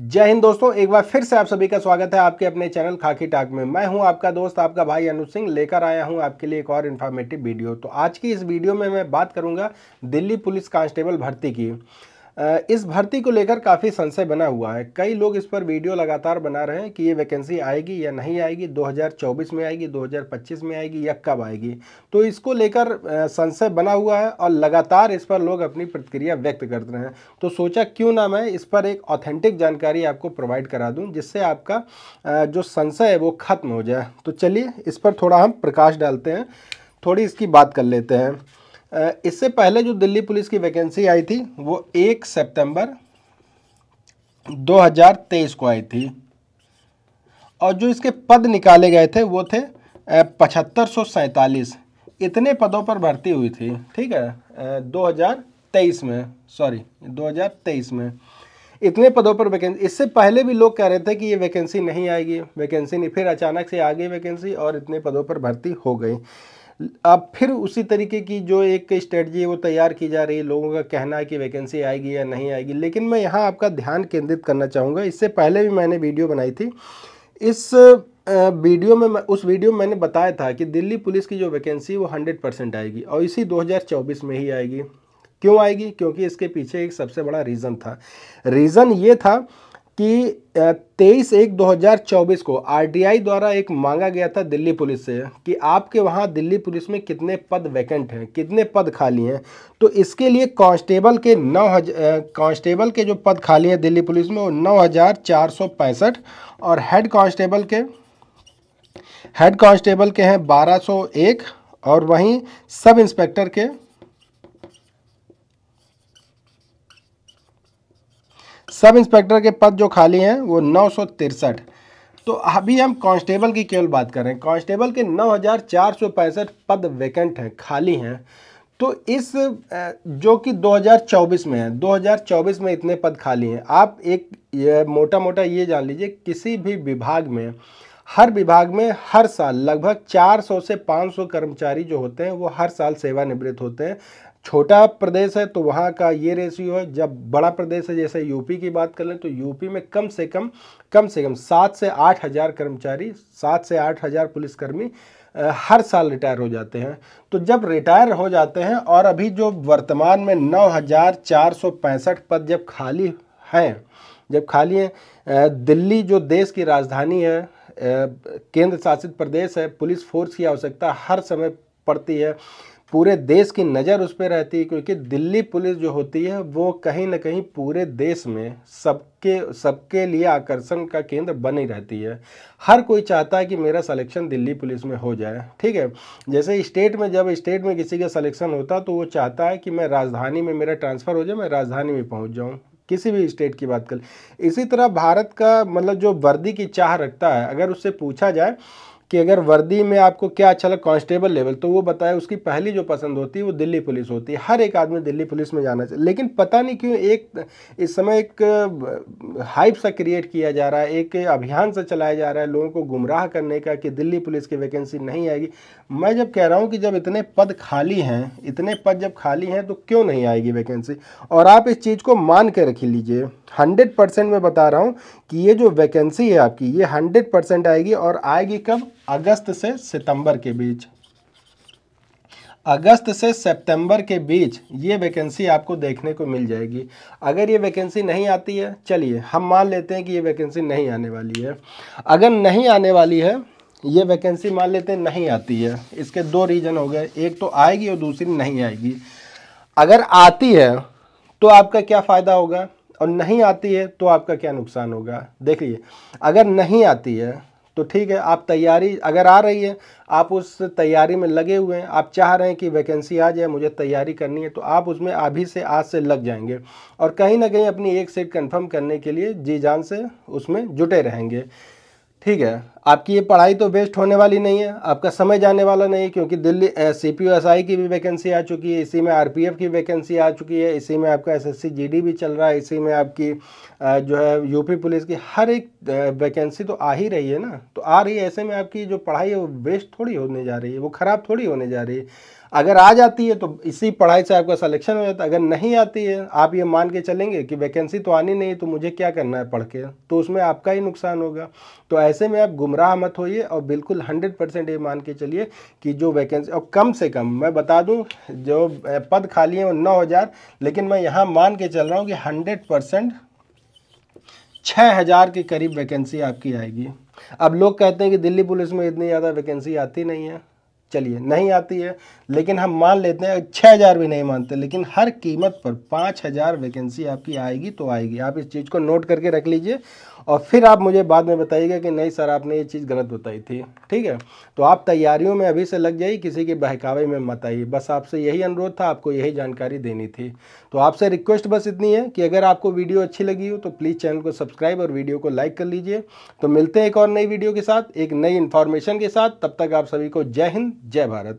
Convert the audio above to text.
जय हिंद दोस्तों एक बार फिर से आप सभी का स्वागत है आपके अपने चैनल खाकी टाक में मैं हूं आपका दोस्त आपका भाई अनु सिंह लेकर आया हूं आपके लिए एक और इन्फॉर्मेटिव वीडियो तो आज की इस वीडियो में मैं बात करूंगा दिल्ली पुलिस कांस्टेबल भर्ती की इस भर्ती को लेकर काफ़ी संशय बना हुआ है कई लोग इस पर वीडियो लगातार बना रहे हैं कि ये वैकेंसी आएगी या नहीं आएगी 2024 में आएगी 2025 में आएगी या कब आएगी तो इसको लेकर संशय बना हुआ है और लगातार इस पर लोग अपनी प्रतिक्रिया व्यक्त कर रहे हैं तो सोचा क्यों ना मैं इस पर एक ऑथेंटिक जानकारी आपको प्रोवाइड करा दूँ जिससे आपका जो संशय है वो ख़त्म हो जाए तो चलिए इस पर थोड़ा हम प्रकाश डालते हैं थोड़ी इसकी बात कर लेते हैं इससे पहले जो दिल्ली पुलिस की वैकेंसी आई थी वो एक सितंबर 2023 को आई थी और जो इसके पद निकाले गए थे वो थे पचहत्तर इतने पदों पर भर्ती हुई थी ठीक है 2023 में सॉरी 2023 में इतने पदों पर वैकेंसी इससे पहले भी लोग कह रहे थे कि ये वैकेंसी नहीं आएगी वैकेंसी नहीं फिर अचानक से आ गई वैकेंसी और इतने पदों पर भर्ती हो गई अब फिर उसी तरीके की जो एक स्ट्रेटजी है वो तैयार की जा रही है लोगों का कहना है कि वैकेंसी आएगी या नहीं आएगी लेकिन मैं यहाँ आपका ध्यान केंद्रित करना चाहूँगा इससे पहले भी मैंने वीडियो बनाई थी इस वीडियो में उस वीडियो में मैंने बताया था कि दिल्ली पुलिस की जो वैकेंसी वो हंड्रेड परसेंट आएगी और इसी दो में ही आएगी क्यों आएगी क्योंकि इसके पीछे एक सबसे बड़ा रीज़न था रीज़न ये था कि तेईस एक 2024 को आई द्वारा एक मांगा गया था दिल्ली पुलिस से कि आपके वहाँ दिल्ली पुलिस में कितने पद वैकेंट हैं कितने पद खाली हैं तो इसके लिए कांस्टेबल के नौ हजार कांस्टेबल के जो पद खाली हैं दिल्ली पुलिस में वो नौ हज़ार चार सौ पैंसठ और हेड कांस्टेबल के हेड कांस्टेबल के हैं बारह सौ एक और वहीं सब इंस्पेक्टर के सब इंस्पेक्टर के पद जो खाली हैं वो नौ सौ तिरसठ तो अभी हम कांस्टेबल की केवल बात कर रहे हैं कांस्टेबल के नौ हज़ार चार सौ पैंसठ पद वैकेंट हैं खाली हैं तो इस जो कि 2024 में है 2024 में इतने पद खाली हैं आप एक मोटा मोटा ये जान लीजिए किसी भी विभाग में हर विभाग में हर साल लगभग 400 से 500 कर्मचारी जो होते हैं वो हर साल सेवानिवृत्त होते हैं छोटा प्रदेश है तो वहाँ का ये रेशियो है जब बड़ा प्रदेश है जैसे यूपी की बात कर लें तो यूपी में कम से कम कम से कम सात से आठ हज़ार कर्मचारी सात से आठ हज़ार पुलिसकर्मी हर साल रिटायर हो जाते हैं तो जब रिटायर हो जाते हैं और अभी जो वर्तमान में नौ हज़ार चार सौ पैंसठ पद जब खाली हैं जब खाली हैं दिल्ली जो देश की राजधानी है केंद्र शासित प्रदेश है पुलिस फोर्स की आवश्यकता हर समय पड़ती है पूरे देश की नज़र उस पर रहती है क्योंकि दिल्ली पुलिस जो होती है वो कहीं ना कहीं पूरे देश में सबके सबके लिए आकर्षण का केंद्र बनी रहती है हर कोई चाहता है कि मेरा सिलेक्शन दिल्ली पुलिस में हो जाए ठीक है जैसे स्टेट में जब स्टेट में किसी का सिलेक्शन होता तो वो चाहता है कि मैं राजधानी में मेरा ट्रांसफ़र हो जाए मैं राजधानी में पहुँच जाऊँ किसी भी स्टेट की बात कर इसी तरह भारत का मतलब जो वर्दी की चाह रखता है अगर उससे पूछा जाए कि अगर वर्दी में आपको क्या अच्छा लगा कांस्टेबल लेवल तो वो बताए उसकी पहली जो पसंद होती है वो दिल्ली पुलिस होती है हर एक आदमी दिल्ली पुलिस में जाना चाहिए लेकिन पता नहीं क्यों एक इस समय एक हाइप सा क्रिएट किया जा रहा है एक अभियान सा चलाया जा रहा है लोगों को गुमराह करने का कि दिल्ली पुलिस की वैकेंसी नहीं आएगी मैं जब कह रहा हूँ कि जब इतने पद खाली हैं इतने पद जब खाली हैं तो क्यों नहीं आएगी वैकेंसी और आप इस चीज़ को मान के रख लीजिए हंड्रेड परसेंट मैं बता रहा हूँ कि ये जो वैकेंसी है आपकी ये हंड्रेड परसेंट आएगी और आएगी कब अगस्त से सितंबर के बीच अगस्त से सितंबर के बीच ये वैकेंसी आपको देखने को मिल जाएगी अगर ये वैकेंसी नहीं आती है चलिए हम मान लेते हैं कि ये वैकेंसी नहीं आने वाली है अगर नहीं आने वाली है ये वैकेंसी मान लेते हैं नहीं आती है इसके दो रीज़न हो गए एक तो आएगी और दूसरी नहीं आएगी अगर आती है तो आपका क्या फ़ायदा होगा और नहीं आती है तो आपका क्या नुकसान होगा देख लीजिए अगर नहीं आती है तो ठीक है आप तैयारी अगर आ रही है आप उस तैयारी में लगे हुए हैं आप चाह रहे हैं कि वैकेंसी आ जाए मुझे तैयारी करनी है तो आप उसमें अभी से आज से लग जाएंगे और कहीं ना कहीं अपनी एक सीट कंफर्म करने के लिए जी जान से उसमें जुटे रहेंगे ठीक है आपकी ये पढ़ाई तो वेस्ट होने वाली नहीं है आपका समय जाने वाला नहीं है क्योंकि Delhi C P S I की भी वैकेंसी आ चुकी है इसी में आर पी एफ की वैकेंसी आ चुकी है इसी में आपका S S C G D भी चल रहा है इसी में आपकी जो है यूपी पुलिस की हर एक वैकेंसी तो आ ही रही है ना तो आ रही है ऐसे में आपकी जो पढ़ाई है वो वेस्ट थोड़ी होने जा रही है वो ख़राब थोड़ी होने जा रही है अगर आ जाती है तो इसी पढ़ाई से आपका सिलेक्शन हो जाता है अगर नहीं आती है आप ये मान के चलेंगे कि वैकेंसी तो आनी नहीं है तो मुझे क्या करना है पढ़ के तो उसमें आपका ही नुकसान होगा तो ऐसे में आप गुमराह मत होइए और बिल्कुल हंड्रेड परसेंट ये मान के चलिए कि जो वैकेंसी और कम से कम मैं बता दूँ जो पद खाली है वो नौ हज़ार लेकिन मैं यहाँ मान के चल रहा हूँ कि हंड्रेड परसेंट छः हज़ार के करीब वैकेंसी आपकी आएगी अब लोग कहते हैं कि दिल्ली पुलिस में इतनी ज़्यादा वैकेंसी आती नहीं है चलिए नहीं आती है लेकिन हम मान लेते हैं छः हज़ार भी नहीं मानते लेकिन हर कीमत पर पाँच हज़ार वैकेंसी आपकी आएगी तो आएगी आप इस चीज़ को नोट करके रख लीजिए और फिर आप मुझे बाद में बताइएगा कि नहीं सर आपने ये चीज़ गलत बताई थी ठीक है तो आप तैयारियों में अभी से लग जाइए किसी के बहकावे में मत आइए बस आपसे यही अनुरोध था आपको यही जानकारी देनी थी तो आपसे रिक्वेस्ट बस इतनी है कि अगर आपको वीडियो अच्छी लगी हो तो प्लीज़ चैनल को सब्सक्राइब और वीडियो को लाइक कर लीजिए तो मिलते हैं एक और नई वीडियो के साथ एक नई इन्फॉर्मेशन के साथ तब तक आप सभी को जय हिंद जय भारत